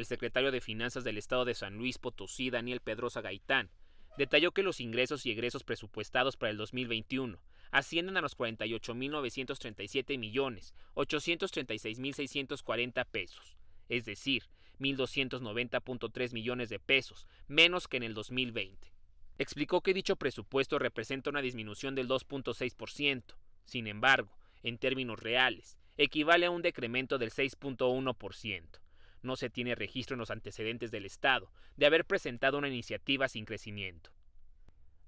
El secretario de Finanzas del Estado de San Luis Potosí, Daniel Pedrosa Gaitán, detalló que los ingresos y egresos presupuestados para el 2021 ascienden a los 48.937.836.640 millones pesos, es decir, 1.290.3 millones de pesos menos que en el 2020. Explicó que dicho presupuesto representa una disminución del 2.6%, sin embargo, en términos reales, equivale a un decremento del 6.1%. No se tiene registro en los antecedentes del Estado de haber presentado una iniciativa sin crecimiento.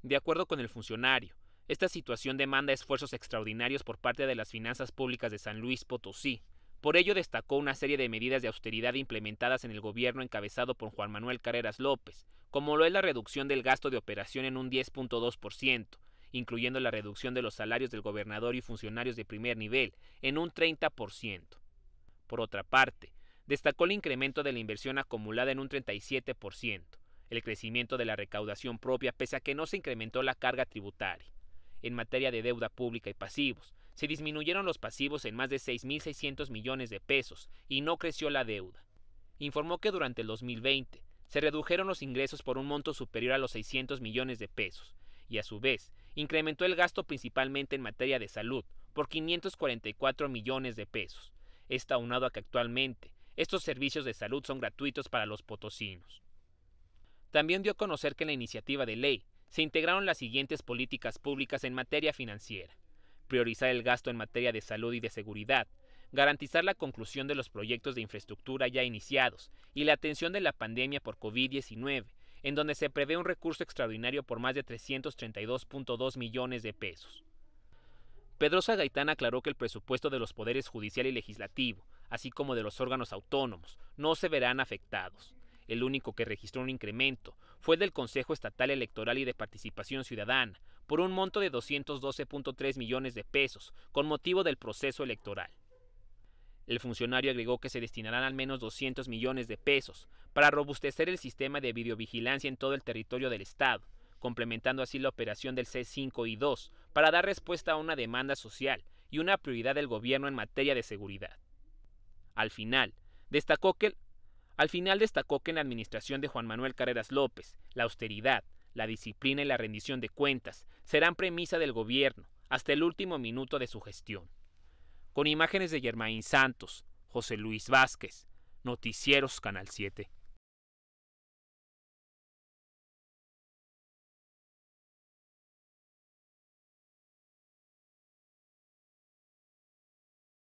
De acuerdo con el funcionario, esta situación demanda esfuerzos extraordinarios por parte de las finanzas públicas de San Luis Potosí. Por ello destacó una serie de medidas de austeridad implementadas en el gobierno encabezado por Juan Manuel Carreras López, como lo es la reducción del gasto de operación en un 10.2%, incluyendo la reducción de los salarios del gobernador y funcionarios de primer nivel en un 30%. Por otra parte, destacó el incremento de la inversión acumulada en un 37%, el crecimiento de la recaudación propia pese a que no se incrementó la carga tributaria. En materia de deuda pública y pasivos, se disminuyeron los pasivos en más de 6.600 millones de pesos y no creció la deuda. Informó que durante el 2020 se redujeron los ingresos por un monto superior a los 600 millones de pesos y a su vez incrementó el gasto principalmente en materia de salud por 544 millones de pesos. Está aunado a que actualmente estos servicios de salud son gratuitos para los potosinos. También dio a conocer que en la iniciativa de ley se integraron las siguientes políticas públicas en materia financiera. Priorizar el gasto en materia de salud y de seguridad, garantizar la conclusión de los proyectos de infraestructura ya iniciados y la atención de la pandemia por COVID-19, en donde se prevé un recurso extraordinario por más de 332.2 millones de pesos. Pedrosa Gaitán aclaró que el presupuesto de los poderes judicial y legislativo, así como de los órganos autónomos, no se verán afectados. El único que registró un incremento fue del Consejo Estatal Electoral y de Participación Ciudadana, por un monto de 212.3 millones de pesos, con motivo del proceso electoral. El funcionario agregó que se destinarán al menos 200 millones de pesos para robustecer el sistema de videovigilancia en todo el territorio del Estado, complementando así la operación del C5 y 2 para dar respuesta a una demanda social y una prioridad del gobierno en materia de seguridad. Al final, destacó que, al final destacó que en la administración de Juan Manuel Carreras López, la austeridad, la disciplina y la rendición de cuentas serán premisa del gobierno hasta el último minuto de su gestión. Con imágenes de Germain Santos, José Luis Vázquez, Noticieros Canal 7.